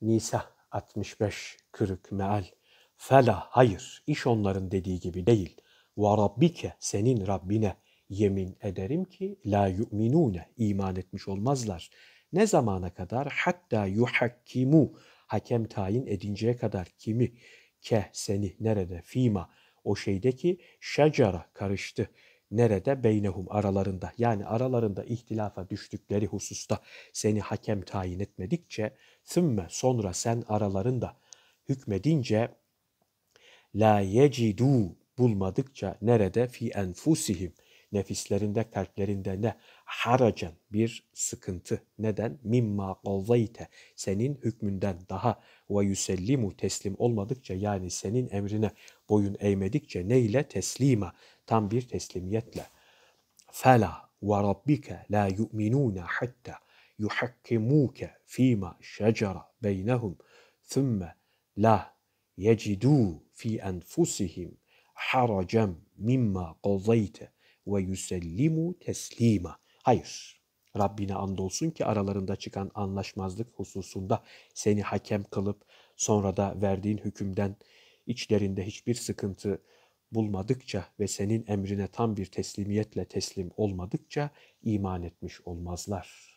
Nisa 65 40 meal. Fela hayır iş onların dediği gibi değil. Ve rabbike senin Rabbine yemin ederim ki la yu'minune iman etmiş olmazlar. Ne zamana kadar hatta yuhakkimu hakem tayin edinceye kadar kimi ke seni nerede fima o şeydeki şecara karıştı Nerede? Beynehum aralarında. Yani aralarında ihtilafa düştükleri hususta seni hakem tayin etmedikçe sümme sonra sen aralarında hükmedince la yecidu bulmadıkça nerede? Fi enfusihim nefislerinde, kalplerinde ne? Haracan bir sıkıntı. Neden? Mimma qavvayte senin hükmünden daha ve yüsellimu teslim olmadıkça yani senin emrine boyun eğmedikçe ne ile Teslima. Tam bir teslimiyetle. Fela ve rabbike la yu'minuna hatta yuhakkimuke fima şecera beynehum thumme la yecidu fi enfusihim haracan mimma qazayte ve yüsellimu teslima. Hayır. Rabbine andolsun ki aralarında çıkan anlaşmazlık hususunda seni hakem kılıp sonra da verdiğin hükümden içlerinde hiçbir sıkıntı bulmadıkça ve senin emrine tam bir teslimiyetle teslim olmadıkça iman etmiş olmazlar.''